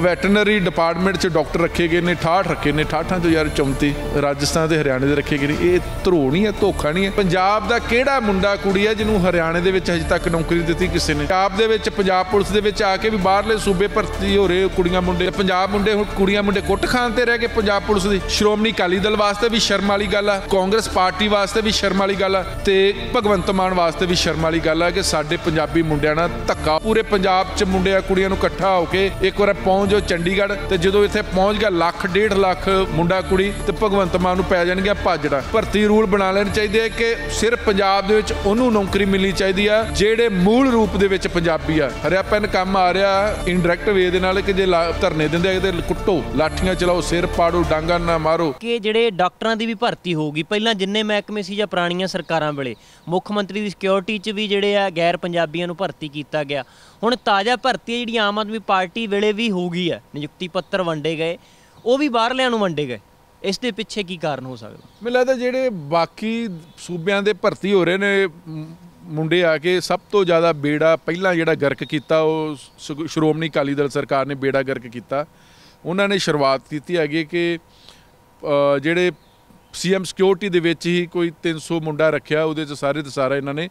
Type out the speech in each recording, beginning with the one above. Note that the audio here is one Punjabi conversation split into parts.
ਵੈਟਰਨਰੀ ਡਿਪਾਰਟਮੈਂਟ 'ਚ ਡਾਕਟਰ ਰੱਖੇ ਗਏ ਨੇ 68 ਰੱਖੇ ਨੇ 68 ਤੋਂ ਯਾਰ 34 ਰਾਜਸਥਾਨ ਤੇ ਹਰਿਆਣੇ ਦੇ ਰੱਖੇ ਗਏ ਨੇ ਇਹ ਧਰੋ ਨਹੀਂ ਹੈ ਧੋਖਾ ਨਹੀਂ ਹੈ ਪੰਜਾਬ ਦਾ ਕਿਹੜਾ ਮੁੰਡਾ ਕੁੜੀ ਹੈ ਜਿਹਨੂੰ ਹਰਿਆਣੇ ਦੇ ਵਿੱਚ ਅਜੇ ਤੱਕ ਨੌਕਰੀ ਦਿੱਤੀ ਕਿਸੇ ਨੇ ਪੰਜਾਬ ਦੇ ਵਿੱਚ ਪੰਜਾਬ ਪੁਲਿਸ ਦੇ ਵਿੱਚ ਆ ਕੇ ਵੀ ਬਾਹਰਲੇ ਸੂਬੇ ਭਰਤੀ ਹੋ ਰਹੇ ਕੁੜੀਆਂ ਮੁੰਡੇ ਪੰਜਾਬ ਮੁੰਡੇ ਹੁਣ ਕੁੜੀਆਂ ਮੁੰਡੇ ਕੁੱਟ ਖਾਨ ਤੇ ਰਹਿ ਕੇ ਪੰਜਾਬ ਪੁਲਿਸ ਦੀ ਸ਼੍ਰੋਮਣੀ ਅਕਾਲੀ ਦਲ ਵਾਸਤੇ ਵੀ ਸ਼ਰਮ ਵਾਲੀ ਗੱਲ ਆ ਕਾਂਗਰਸ ਪਾਰਟੀ ਵਾਸਤੇ ਵੀ ਸ਼ਰਮ ਵਾਲੀ ਗੱਲ ਆ ਤੇ ਭਗਵੰਤ ਮਾਨ ਵਾਸਤੇ ਵੀ ਸ਼ਰਮ ਵਾਲੀ ਗੱਲ ਆ ਕਿ ਸਾਡੇ ਪੰਜਾਬੀ ਮੁੰਡਿਆਂ ਨਾਲ ਧੱਕਾ ਪੂਰੇ ਪੰਜਾਬ 'ਚ ਮੁੰਡਿਆਂ ਕੁੜੀਆਂ ਨੂੰ ਇਕੱਠਾ ਹੋ ਕੇ ਇੱਕ ਵਾਰ ਪਹੁੰਚ ਚੰਡੀਗੜ੍ਹ ਤੇ ਜਦੋਂ ਇੱਥੇ ਪਹੁੰਚ ਗਿਆ ਲੱਖ ਡੇਢ ਲੱਖ ਮੁੰਡਾ ਕੁੜੀ ਤੇ ਭਗਵੰਤ ਮਾਨ ਨੂੰ ਪੈ ਜਾਣਗੇ ਭਾਜੜਾ ਭਰਤੀ ਰੂਲ ਬਣਾ ਲੈਣ ਚਾਹੀਦੇ ਕਿ ਸਿਰਫ ਪੰਜਾਬ ਦੇ ਵਿੱਚ ਉਹਨੂੰ ਨੌਕਰੀ ਮਿਲਣੀ ਚਾਹੀਦੀ ਆ ਜਿਹੜੇ ਮੂਲ ਰੂਪ ਦੇ ਵਿੱਚ ਪੰਜਾਬੀ ਆ ਹਰਿਆ ਪੈਨ ਕੰਮ ਆ ਰਿਹਾ ਇਨਡਾਇਰੈਕਟ ਵੇ ਦੇ ਨਾਲ ਕਿ ਜੇ ਧਰਨੇ ਦਿੰਦੇ ਆ ਤੇ ਕੁੱਟੋ ਲਾਠੀਆਂ ਚਲਾਓ ਸਿਰ ਪਾੜੋ ਡਾਂਗਾ ਨਾ ਮਾਰੋ ਕਿ ਜਿਹੜੇ ਡਾਕਟਰਾਂ ਦੀ ਵੀ ਭਰਤੀ ਹੋਊਗੀ ਪਹਿਲਾਂ ਜਿੰਨੇ ਮਹਿਕਮੇ ਸੀ ਜਾਂ ਪੁਰਾਣੀਆਂ ਸਰਕਾਰਾਂ ਵੇਲੇ ਮੁੱਖ ਮੰਤਰੀ ਦੀ ਸਿਕਿਉਰਿਟੀ 'ਚ ਵੀ ਜਿਹੜੇ ਆ ਗੈਰ ਪੰਜਾਬੀਆਂ ਨੂੰ ਭਰਤੀ ਕੀਤਾ ਗਿਆ ਹੁਣ ਤਾਜ਼ਾ ਭਰਤੀ ਜਿਹੜੀ ਆਮ ਆਦਮੀ ਪਾਰਟੀ ਵੇਲੇ ਵੀ ਹੋ ਗਈ ਹੈ ਨਿਯੁਕਤੀ ਪੱਤਰ ਵੰਡੇ ਗਏ ਉਹ ਵੀ ਬਾਹਰਲਿਆਂ ਨੂੰ ਵੰਡੇ ਗਏ ਇਸ ਦੇ ਪਿੱਛੇ ਕੀ ਕਾਰਨ ਹੋ ਸਕਦਾ ਮੈਨੂੰ ਲੱਗਦਾ ਜਿਹੜੇ ਬਾਕੀ ਸੂਬਿਆਂ ਦੇ ਭਰਤੀ ਹੋ ਰਹੇ ਨੇ ਮੁੰਡੇ ਆ ਕੇ ਸਭ ਤੋਂ ਜ਼ਿਆਦਾ ਬੇੜਾ ਪਹਿਲਾਂ ਜਿਹੜਾ ਗਰਕ ਕੀਤਾ ਉਹ ਸ਼੍ਰੋਮਣੀ ਅਕਾਲੀ ਦਲ ਸਰਕਾਰ ਨੇ ਬੇੜਾ ਗਰਕ ਕੀਤਾ ਉਹਨਾਂ ਨੇ ਸ਼ੁਰੂਆਤ ਕੀਤੀ ਹੈਗੀ ਕਿ ਜਿਹੜੇ ਸੀਐਮ ਸਿਕਿਉਰਿਟੀ ਦੇ ਵਿੱਚ ਹੀ ਕੋਈ 300 ਮੁੰਡਾ ਰੱਖਿਆ ਉਹਦੇ ਚ ਸਾਰੇ ਤੇ ਸਾਰਾ ਇਹਨਾਂ ਨੇ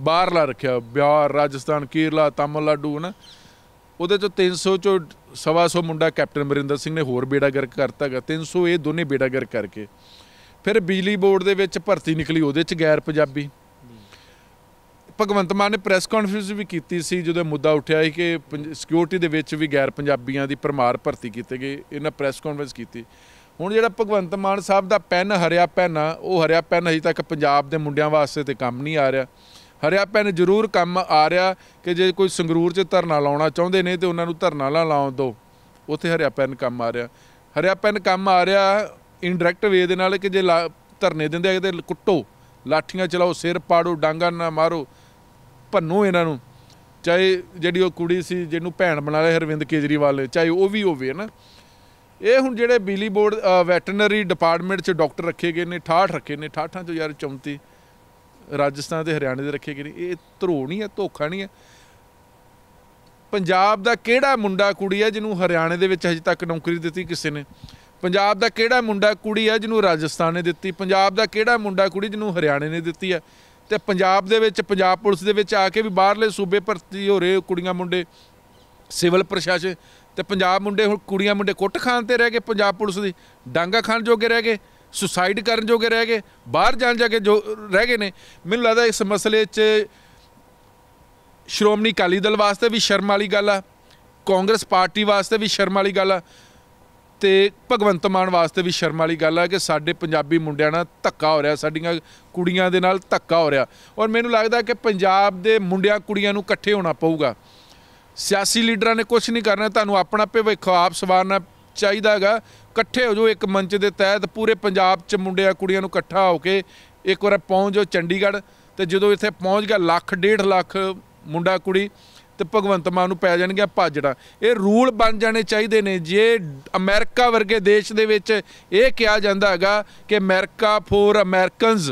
ਬਾਹਰਲਾ ਰੱਖਿਆ ਬਿਹਾਰ ਰਾਜਸਥਾਨ ਕੇਰਲਾ ਤਾਮਿਲਨਾਡੂ ਨਾ ਉਹਦੇ ਚ 300 ਚੋਂ 100 ਮੁੰਡਾ ਕੈਪਟਨ ਮਰਿੰਦਰ ਸਿੰਘ ਨੇ ਹੋਰ ਬੇੜਾ ਗਰਕ ਕਰਤਾਗਾ 300 ਇਹ ਦੋਨੇ ਬੇੜਾ ਗਰਕ ਕਰਕੇ ਫਿਰ ਬਿਜਲੀ ਬੋਰਡ ਦੇ ਵਿੱਚ ਭਰਤੀ ਨਿਕਲੀ ਉਹਦੇ ਚ ਗੈਰ ਪੰਜਾਬੀ ਭਗਵੰਤ ਮਾਨ ਨੇ ਪ੍ਰੈਸ ਕਾਨਫਰੰਸ ਵੀ ਕੀਤੀ ਸੀ ਜਦੋਂ ਮੁੱਦਾ ਉੱਠਿਆ ਸੀ ਕਿ ਸਿਕਿਉਰਿਟੀ ਦੇ ਵਿੱਚ ਵੀ ਗੈਰ ਪੰਜਾਬੀਆਂ ਦੀ ਪਰਮਾਰ ਭਰਤੀ ਕੀਤੇ ਗਏ ਇਹਨਾਂ ਪ੍ਰੈਸ ਕਾਨਫਰੰਸ ਕੀਤੀ ਹੁਣ ਜਿਹੜਾ ਭਗਵੰਤ ਮਾਨ ਸਾਹਿਬ ਦਾ ਪੈਨ ਹਰਿਆ ਪੈਨਾ ਉਹ ਹਰਿਆ ਪੈਨ ਅਜੇ ਤੱਕ ਪੰਜਾਬ ਦੇ ਮੁੰਡਿਆਂ ਵਾਸਤੇ ਤੇ ਕੰਮ ਨਹੀਂ ਆ ਰਿਹਾ ਹਰਿਆ ਪੈਨ ਜ਼ਰੂਰ ਕੰਮ ਆ ਰਿਹਾ ਕਿ ਜੇ ਕੋਈ ਸੰਗਰੂਰ 'ਚ ਧਰਨਾ ਲਾਉਣਾ ਚਾਹੁੰਦੇ ਨੇ ਤੇ ਉਹਨਾਂ ਨੂੰ ਧਰਨਾ ਨਾ ਲਾਉਣ ਦੋ ਉੱਥੇ ਹਰਿਆ ਪੈਨ ਕੰਮ ਆ ਰਿਹਾ ਹਰਿਆ ਪੈਨ ਕੰਮ ਆ ਰਿਹਾ ਇਨਡਾਇਰੈਕਟ ਵੇ ਦੇ ਨਾਲ ਕਿ ਜੇ ਧਰਨੇ ਦਿੰਦੇ ਆ ਤੇ ਕੁੱਟੋ ਲਾਠੀਆਂ ਚਲਾਓ ਸਿਰ ਪਾੜੋ ਡਾਂਗਾ ਨਾ ਮਾਰੋ ਭੰਨੋ ਇਹਨਾਂ ਨੂੰ ਚਾਹੇ ਜਿਹੜੀ ਉਹ ਕੁੜੀ ਸੀ ਜਿਹਨੂੰ ਭੈਣ ਬਣਾ ਲਿਆ ਹਰਵਿੰਦ ਕੇਜਰੀਵਾਲ ਨੇ ਚਾਹੇ ਉਹ ਵੀ ਹੋਵੇ ਨਾ ਇਹ ਹੁਣ ਜਿਹੜੇ ਬਿਜਲੀ ਬੋਰਡ ਵੈਟਰਨਰੀ ਡਿਪਾਰਟਮੈਂਟ 'ਚ ਡਾਕਟਰ ਰੱਖੇ ਗਏ ਨੇ 68 ਰੱਖੇ ਨੇ 68 ਤੋਂ ਯਾਰ 34 ਰਾਜਸਥਾਨ ਤੇ ਹਰਿਆਣੇ ਦੇ ਰੱਖੇ ਗਏ ਨੇ ਇਹ ਧਰੋ ਨਹੀਂ ਹੈ ਧੋਖਾ ਨਹੀਂ ਹੈ ਪੰਜਾਬ ਦਾ ਕਿਹੜਾ ਮੁੰਡਾ ਕੁੜੀ ਹੈ ਜਿਹਨੂੰ ਹਰਿਆਣੇ ਦੇ ਵਿੱਚ ਹਜੇ ਤੱਕ ਨੌਕਰੀ ਦਿੱਤੀ ਕਿਸੇ ਨੇ ਪੰਜਾਬ ਦਾ ਕਿਹੜਾ ਮੁੰਡਾ ਕੁੜੀ ਹੈ ਜਿਹਨੂੰ ਰਾਜਸਥਾਨ ਨੇ ਦਿੱਤੀ ਪੰਜਾਬ ਦਾ ਕਿਹੜਾ ਮੁੰਡਾ ਕੁੜੀ ਜਿਹਨੂੰ ਹਰਿਆਣੇ ਨੇ ਦਿੱਤੀ ਹੈ ਤੇ ਪੰਜਾਬ ਦੇ ਵਿੱਚ ਪੰਜਾਬ ਪੁਲਿਸ ਦੇ ਵਿੱਚ ਆ ਕੇ ਵੀ ਬਾਹਰਲੇ ਸੂਬੇ ਭਰਤੀ ਹੋ ਰਹੇ ਕੁੜੀਆਂ ਮੁੰਡੇ ਸਿਵਲ ਪ੍ਰਸ਼ਾਸਨ ਤੇ ਪੰਜਾਬ ਮੁੰਡੇ ਹੁਣ ਕੁੜੀਆਂ ਮੁੰਡੇ ਕੁੱਟ ਖਾਨ ਤੇ ਰਹਿ ਗਏ ਪੰਜਾਬ ਪੁਲਿਸ ਦੀ ਡਾਂਗਾ ਖਾਨ ਜੋਗੇ ਰਹਿ ਗਏ ਸੁਸਾਈਡ ਕਰਨ ਜੋਗੇ ਰਹਿ ਗਏ ਬਾਹਰ ਜਾਣ ਜਾ ਕੇ ਜੋ ਰਹਿ ਗਏ ਨੇ ਮੈਨੂੰ ਲੱਗਦਾ ਇਸ ਮਸਲੇ 'ਚ ਸ਼੍ਰੋਮਣੀ ਅਕਾਲੀ ਦਲ ਵਾਸਤੇ ਵੀ ਸ਼ਰਮ ਵਾਲੀ ਗੱਲ ਆ ਕਾਂਗਰਸ ਪਾਰਟੀ ਵਾਸਤੇ ਵੀ ਸ਼ਰਮ ਵਾਲੀ ਗੱਲ ਆ ਤੇ ਭਗਵੰਤ ਮਾਨ ਵਾਸਤੇ ਵੀ ਸ਼ਰਮ ਵਾਲੀ ਗੱਲ ਆ ਕਿ ਸਾਡੇ ਪੰਜਾਬੀ ਮੁੰਡਿਆਂ ਨਾਲ ਧੱਕਾ ਹੋ ਰਿਹਾ ਸਾਡੀਆਂ ਕੁੜੀਆਂ ਦੇ ਨਾਲ ਧੱਕਾ ਹੋ ਰਿਹਾ ਔਰ ਮੈਨੂੰ ਲੱਗਦਾ ਕਿ ਪੰਜਾਬ ਦੇ ਮੁੰਡਿਆਂ ਕੁੜੀਆਂ ਨੂੰ ਇਕੱਠੇ ਹੋਣਾ ਪਊਗਾ ਸਿਆਸੀ ਲੀਡਰਾਂ ਨੇ ਕੁਝ ਨਹੀਂ ਕਰਨਾ ਤੁਹਾਨੂੰ ਆਪਣਾ ਭਵਿੱਖ ਆਪ ਸਵਾਰਨਾ ਚਾਹੀਦਾ ਹੈਗਾ ਇਕੱਠੇ ਹੋ ਜੋ ਇੱਕ ਮੰਚ ਦੇ ਤਹਿਤ ਪੂਰੇ ਪੰਜਾਬ 'ਚ ਮੁੰਡਿਆਂ ਕੁੜੀਆਂ ਨੂੰ ਇਕੱਠਾ ਹੋ ਕੇ ਇੱਕ ਵਾਰ ਪਹੁੰਚ ਜੋ ਚੰਡੀਗੜ੍ਹ ਤੇ ਜਦੋਂ ਇੱਥੇ ਪਹੁੰਚ ਗਿਆ ਲੱਖ ਡੇਢ ਲੱਖ ਮੁੰਡਾ ਕੁੜੀ ਤੇ ਭਗਵੰਤ ਮਾਨ ਨੂੰ ਪੈ ਜਾਣਗੇ ਭਾਜੜਾ ਇਹ ਰੂਲ ਬਣ ਜਾਣੇ ਚਾਹੀਦੇ ਨੇ ਜੇ ਅਮਰੀਕਾ ਵਰਗੇ ਦੇਸ਼ ਦੇ ਵਿੱਚ ਇਹ ਕਿਹਾ ਜਾਂਦਾ ਹੈਗਾ ਕਿ ਅਮਰੀਕਾ ਫੋਰ ਅਮਰੀਕਨਸ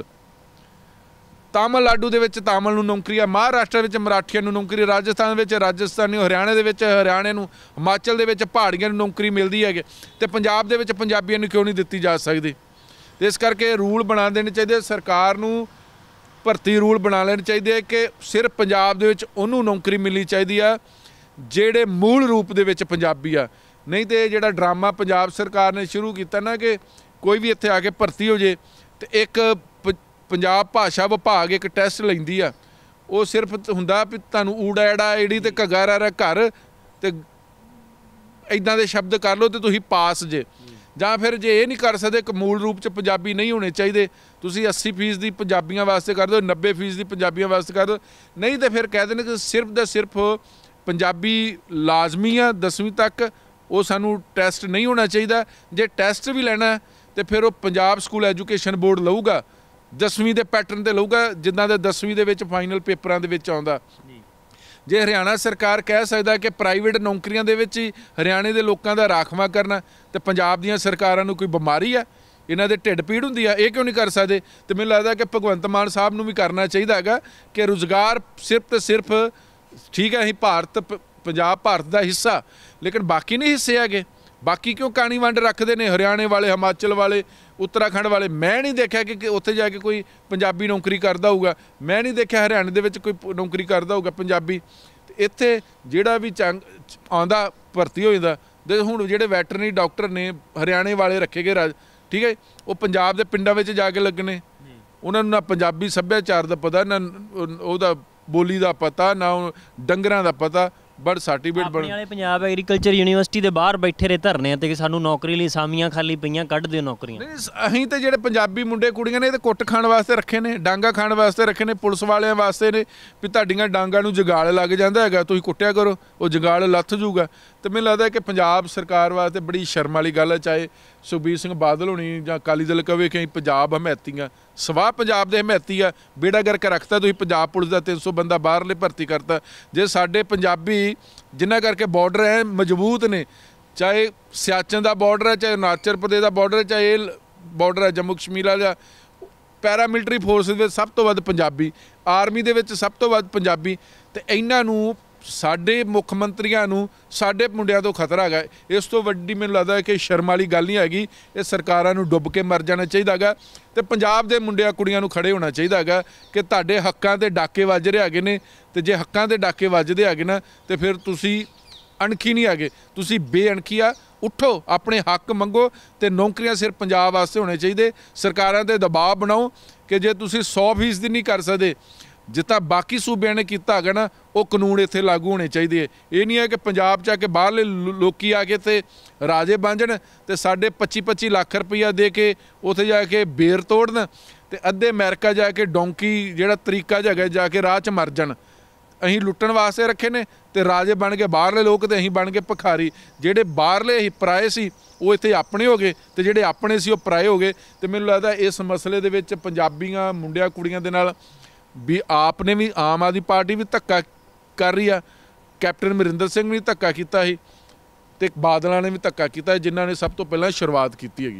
ਤਾਮਿਲਨਾਡੂ ਦੇ ਵਿੱਚ ਤਾਮਿਲ ਨੂੰ ਨੌਕਰੀ ਆ ਮਹਾਰਾਸ਼ਟਰ ਵਿੱਚ ਮਰਾਠੀਆਂ ਨੂੰ ਨੌਕਰੀ ਰਾਜਸਥਾਨ ਵਿੱਚ ਰਾਜਸਥਾਨੀ ਹਰਿਆਣੇ ਦੇ ਵਿੱਚ ਹਰਿਆਣੇ ਨੂੰ ਹਿਮਾਚਲ ਦੇ ਵਿੱਚ ਪਹਾੜੀਆਂ ਨੂੰ ਨੌਕਰੀ ਮਿਲਦੀ ਹੈਗੇ ਤੇ ਪੰਜਾਬ ਦੇ ਵਿੱਚ ਪੰਜਾਬੀਆਂ ਨੂੰ ਕਿਉਂ ਨਹੀਂ ਦਿੱਤੀ ਜਾ ਸਕਦੀ ਇਸ ਕਰਕੇ ਰੂਲ ਬਣਾ ਦੇਣੇ ਚਾਹੀਦੇ ਸਰਕਾਰ ਨੂੰ ਭਰਤੀ ਰੂਲ ਬਣਾ ਲੈਣੇ ਚਾਹੀਦੇ ਕਿ ਸਿਰਫ ਪੰਜਾਬ ਦੇ ਵਿੱਚ ਉਹਨੂੰ ਨੌਕਰੀ ਮਿਲਣੀ ਚਾਹੀਦੀ ਆ ਜਿਹੜੇ ਮੂਲ ਰੂਪ ਦੇ ਵਿੱਚ ਪੰਜਾਬੀ ਆ ਨਹੀਂ ਤੇ ਜਿਹੜਾ ਡਰਾਮਾ ਪੰਜਾਬ ਸਰਕਾਰ ਨੇ ਸ਼ੁਰੂ ਕੀਤਾ ਨਾ ਕਿ ਕੋਈ ਵੀ ਇੱਥੇ ਆ ਕੇ ਭਰਤੀ ਹੋ ਜੇ ਤੇ ਇੱਕ ਪੰਜਾਬ ਭਾਸ਼ਾ ਵਿਭਾਗ ਇੱਕ ਟੈਸਟ ਲੈਂਦੀ ਆ ਉਹ ਸਿਰਫ ਹੁੰਦਾ ਵੀ ਤੁਹਾਨੂੰ ਊੜਾ ਐੜਾ ਏੜੀ ਤੇ ਘਗਾਰਾ ਰ ਘਰ ਤੇ ਇਦਾਂ ਦੇ ਸ਼ਬਦ ਕਰ ਲਓ ਤੇ ਤੁਸੀਂ ਪਾਸ ਜੇ ਜਾਂ ਫਿਰ ਜੇ ਇਹ ਨਹੀਂ ਕਰ ਸਕਦੇ ਕਿ ਮੂਲ ਰੂਪ ਚ ਪੰਜਾਬੀ ਨਹੀਂ ਹੋਣੇ ਚਾਹੀਦੇ ਤੁਸੀਂ 80% ਦੀ ਪੰਜਾਬੀਆਂ ਵਾਸਤੇ ਕਰ ਦਿਓ 90% ਦੀ ਪੰਜਾਬੀਆਂ ਵਾਸਤੇ ਕਰ ਦਿਓ ਨਹੀਂ ਤੇ ਫਿਰ ਕਹਿ ਦੇਣ ਕਿ ਸਿਰਫ ਦਾ ਸਿਰਫ ਪੰਜਾਬੀ ਲਾਜ਼ਮੀ ਆ 10ਵੀਂ ਤੱਕ ਉਹ ਸਾਨੂੰ ਟੈਸਟ ਨਹੀਂ ਹੋਣਾ ਚਾਹੀਦਾ ਜੇ ਟੈਸਟ ਵੀ ਲੈਣਾ ਤੇ ਫਿਰ ਉਹ ਪੰਜਾਬ ਸਕੂਲ ਐਜੂਕੇਸ਼ਨ ਬੋਰਡ ਲਊਗਾ 10ਵੀਂ ਦੇ ਪੈਟਰਨ ਤੇ ਲਊਗਾ ਜਿੱਦਾਂ ਦੇ 10ਵੀਂ ਦੇ ਵਿੱਚ ਫਾਈਨਲ ਪੇਪਰਾਂ ਦੇ ਵਿੱਚ ਆਉਂਦਾ ਜੇ ਹਰਿਆਣਾ ਸਰਕਾਰ ਕਹਿ ਸਕਦਾ ਕਿ ਪ੍ਰਾਈਵੇਟ ਨੌਕਰੀਆਂ ਦੇ ਵਿੱਚ ਹੀ ਹਰਿਆਣੇ ਦੇ ਲੋਕਾਂ ਦਾ ਰਾਖਵਾ ਕਰਨਾ ਤੇ ਪੰਜਾਬ ਦੀਆਂ ਸਰਕਾਰਾਂ ਨੂੰ ਕੋਈ ਬਿਮਾਰੀ ਆ ਇਹਨਾਂ ਦੇ ਢਿੱਡ ਪੀੜ ਹੁੰਦੀ ਆ ਇਹ ਕਿਉਂ ਨਹੀਂ ਕਰ ਸਕਦੇ ਤੇ ਮੈਨੂੰ ਲੱਗਦਾ ਕਿ ਭਗਵੰਤ ਮਾਨ ਸਾਹਿਬ ਨੂੰ ਵੀ ਕਰਨਾ ਚਾਹੀਦਾ ਹੈਗਾ ਕਿ ਰੋਜ਼ਗਾਰ ਸਿਰਫ ਤੇ ਸਿਰਫ ਠੀਕ ਹੈ ਅਸੀਂ ਭਾਰਤ ਪੰਜਾਬ ਭਾਰਤ ਦਾ ਹਿੱਸਾ ਲੇਕਿਨ ਬਾਕੀ ਨਹੀਂ ਹਿੱਸੇ ਹੈਗੇ ਬਾਕੀ ਕਿਉਂ ਕਾਣੀ ਵੰਡ ਰੱਖਦੇ ਨੇ ਹਰਿਆਣੇ ਵਾਲੇ ਹਿਮਾਚਲ ਵਾਲੇ ਉੱਤਰਾਖੰਡ ਵਾਲੇ ਮੈਂ ਨਹੀਂ ਦੇਖਿਆ ਕਿ ਉੱਥੇ ਜਾ ਕੇ ਕੋਈ ਪੰਜਾਬੀ ਨੌਕਰੀ ਕਰਦਾ ਹੋਊਗਾ ਮੈਂ ਨਹੀਂ ਦੇਖਿਆ ਹਰਿਆਣੇ ਦੇ ਵਿੱਚ ਕੋਈ ਨੌਕਰੀ ਕਰਦਾ ਹੋਊਗਾ ਪੰਜਾਬੀ ਇੱਥੇ ਜਿਹੜਾ ਵੀ ਆਉਂਦਾ ਭਰਤੀ ਹੋ ਜਾਂਦਾ ਦੇ ਹੁਣ ਜਿਹੜੇ ਵੈਟਰਨਰੀ ਡਾਕਟਰ ਨੇ ਹਰਿਆਣੇ ਵਾਲੇ ਰੱਖੇ ਗਏ ਰਾਜ ਠੀਕ ਹੈ ਉਹ ਪੰਜਾਬ ਦੇ ਪਿੰਡਾਂ ਵਿੱਚ ਜਾ ਕੇ ਲੱਗਣੇ ਉਹਨਾਂ ਨੂੰ ਨਾ ਪੰਜਾਬੀ ਸੱਭਿਆਚਾਰ ਦਾ ਪਤਾ ਨਾ ਉਹਦਾ ਬੋਲੀ ਦਾ ਪਤਾ ਨਾ ਡੰਗਰਾਂ ਦਾ ਪਤਾ ਬਟ ਸਰਟੀਫਿਕੇਟ ਬਣ ਆਪਣੇ ਵਾਲੇ ਪੰਜਾਬ ਐਗਰੀਕਲਚਰ ਯੂਨੀਵਰਸਿਟੀ ਦੇ ਬਾਹਰ ਬੈਠੇ ਰਹੇ ਧਰਨੇ ਤੇ ਕਿ ਸਾਨੂੰ ਨੌਕਰੀ ਲਈ ਸਾਮੀਆਂ ਖਾਲੀ ਪਈਆਂ ਕੱਢ ਦਿਓ ਨੌਕਰੀਆਂ ਨਹੀਂ ਅਸੀਂ ਤੇ ਜਿਹੜੇ ਪੰਜਾਬੀ ਮੁੰਡੇ ਕੁੜੀਆਂ ਨੇ ਇਹ ਤੇ ਕੁੱਟ ਖਾਣ ਵਾਸਤੇ ਰੱਖੇ ਨੇ ਡਾਂਗਾ ਖਾਣ ਵਾਸਤੇ ਰੱਖੇ ਨੇ ਪੁਲਿਸ ਵਾਲਿਆਂ ਵਾਸਤੇ ਨੇ ਵੀ ਤੁਹਾਡੀਆਂ ਡਾਂਗਾ ਨੂੰ ਜਗਾਲ ਲੱਗ ਜਾਂਦਾ ਹੈਗਾ ਤੁਸੀਂ ਕੁੱਟਿਆ ਕਰੋ ਉਹ ਜਗਾਲ ਲੱਥ ਜੂਗਾ ਤੇ ਮੈਨੂੰ ਲੱਗਦਾ ਕਿ ਪੰਜਾਬ ਸਰਕਾਰ ਵਾਸਤੇ ਬੜੀ ਸ਼ਰਮ ਵਾਲੀ ਗੱਲ ਹੈ ਚਾਹੇ ਸੁਬੀਰ ਸਿੰਘ ਬਾਦਲ ਹੋਣੀ ਜਾਂ ਅਕਾਲੀ ਦਲ ਕਵੇ ਕਿ ਪੰਜਾਬ ਹਮੈਤੀਆਂ ਸਵਾ ਪੰਜਾਬ ਦੇ ਹਮੈਤੀ ਆ ਬੇੜਾ ਗਰਕ ਰੱਖਤਾ ਤੁਸੀਂ ਪੰਜਾਬ ਪੁਲਿਸ ਦਾ 300 ਬੰਦਾ ਬਾਹਰਲੇ ਭਰਤੀ ਕਰਤਾ ਜੇ ਸਾਡੇ ਪੰਜਾਬੀ ਜਿੰਨਾ ਕਰਕੇ ਬਾਰਡਰ ਹੈ ਮਜ਼ਬੂਤ ਨੇ ਚਾਹੇ ਸਿਆਚਨ ਦਾ ਬਾਰਡਰ ਹੈ ਚਾਹੇ ਨਾਚਰ ਪ੍ਰਦੇਸ਼ ਦਾ ਬਾਰਡਰ ਹੈ ਚਾਹੇ ਬਾਰਡਰ ਹੈ ਜੰਮੂ ਕਸ਼ਮੀਰ ਵਾਲਾ ਮਿਲਟਰੀ ਫੋਰਸਿਸ ਵਿੱਚ ਸਭ ਤੋਂ ਵੱਧ ਪੰਜਾਬੀ ਆਰਮੀ ਦੇ ਵਿੱਚ ਸਭ ਤੋਂ ਵੱਧ ਪੰਜਾਬੀ ਤੇ ਇਹਨਾਂ ਨੂੰ ਸਾਡੇ ਮੁੱਖ ਮੰਤਰੀਆਂ ਨੂੰ ਸਾਡੇ ਮੁੰਡਿਆਂ ਤੋਂ ਖਤਰਾ ਹੈਗਾ ਇਸ ਤੋਂ ਵੱਡੀ ਮੈਨੂੰ ਲੱਗਦਾ ਹੈ ਕਿ ਸ਼ਰਮ ਵਾਲੀ ਗੱਲ ਨਹੀਂ ਹੈਗੀ ਇਹ ਸਰਕਾਰਾਂ ਨੂੰ ਡੁੱਬ ਕੇ ਮਰ ਜਾਣਾ ਚਾਹੀਦਾ ਹੈਗਾ ਤੇ ਪੰਜਾਬ ਦੇ ਮੁੰਡਿਆਂ ਕੁੜੀਆਂ ਨੂੰ ਖੜੇ ਹੋਣਾ ਚਾਹੀਦਾ ਹੈਗਾ ਕਿ ਤੁਹਾਡੇ ਹੱਕਾਂ ਤੇ ਡਾਕੇ ਵੱਜ ਰਹੇ ਹੈਗੇ ਨੇ ਤੇ ਜੇ ਹੱਕਾਂ ਤੇ ਡਾਕੇ ਵੱਜਦੇ ਹੈਗੇ ਨਾ ਤੇ ਫਿਰ ਤੁਸੀਂ ਅਣਖੀ ਨਹੀਂ ਹੈਗੇ ਤੁਸੀਂ ਬੇਅਣਖੀ ਆ ਉਠੋ ਆਪਣੇ ਹੱਕ ਮੰਗੋ ਤੇ ਨੌਕਰੀਆਂ ਸਿਰ ਪੰਜਾਬ ਵਾਸਤੇ ਹੋਣੇ ਚਾਹੀਦੇ ਸਰਕਾਰਾਂ ਤੇ ਦਬਾਅ ਬਣਾਓ ਕਿ ਜੇ ਤੁਸੀਂ 100% ਨਹੀਂ ਕਰ ਸਕਦੇ ਜਿੱਤਾ ਬਾਕੀ ਸੂਬਿਆਂ ਨੇ ਕੀਤਾ ਹੈਗਾ ਨਾ ਉਹ ਕਾਨੂੰਨ ਇੱਥੇ ਲਾਗੂ ਹੋਣੇ ਚਾਹੀਦੇ ਇਹ ਨਹੀਂ ਹੈ ਕਿ ਪੰਜਾਬ 'ਚ ਆ ਕੇ ਬਾਹਰਲੇ ਲੋਕੀ ਆ ਕੇ ਤੇ ਰਾਜੇ ਬਾਂਝਣ ਤੇ ਸਾਡੇ 25-25 ਲੱਖ ਰੁਪਈਆ ਦੇ ਕੇ ਉੱਥੇ ਜਾ ਕੇ ਬੇਰ ਤੋੜਨ ਤੇ ਅੱਧੇ ਅਮਰੀਕਾ ਜਾ ਕੇ ਡੌਂਕੀ ਜਿਹੜਾ ਤਰੀਕਾ ਜਗਾ ਜਾ ਕੇ ਰਾਹ 'ਚ ਮਰ ਜਾਣ ਅਸੀਂ ਲੁੱਟਣ ਵਾਸਤੇ ਰੱਖੇ ਨੇ ਤੇ ਰਾਜੇ ਬਣ ਕੇ ਬਾਹਰਲੇ ਲੋਕ ਤੇ ਅਸੀਂ ਬਣ ਕੇ ਭਖਾਰੀ ਜਿਹੜੇ ਬਾਹਰਲੇ ਹੀ ਪਰਾਏ ਸੀ ਉਹ ਇੱਥੇ ਆਪਣੇ ਹੋ ਗਏ ਤੇ ਜਿਹੜੇ ਆਪਣੇ ਸੀ ਉਹ ਪਰਾਏ ਹੋ ਗਏ ਤੇ ਮੈਨੂੰ ਲੱਗਦਾ ਇਸ ਮਸਲੇ ਦੇ ਵਿੱਚ ਪੰਜਾਬੀਆਂ ਮੁੰਡਿਆਂ ਕੁੜੀਆਂ ਦੇ ਨਾਲ ਵੀ ਆਪ ਨੇ ਵੀ ਆਮ ਆਦੀ ਪਾਰਟੀ ਵੀ ਧੱਕਾ ਕਰ ਰਹੀ ਆ ਕੈਪਟਨ ਮਰਿੰਦਰ ਸਿੰਘ ਨੇ ਧੱਕਾ ਕੀਤਾ ਸੀ ਤੇ ਬਾਦਲਾਂ ਨੇ ਵੀ ਧੱਕਾ ਕੀਤਾ ਜਿਨ੍ਹਾਂ ਨੇ ਸਭ ਤੋਂ ਪਹਿਲਾਂ ਸ਼ੁਰੂਆਤ ਕੀਤੀ ਹੈਗੀ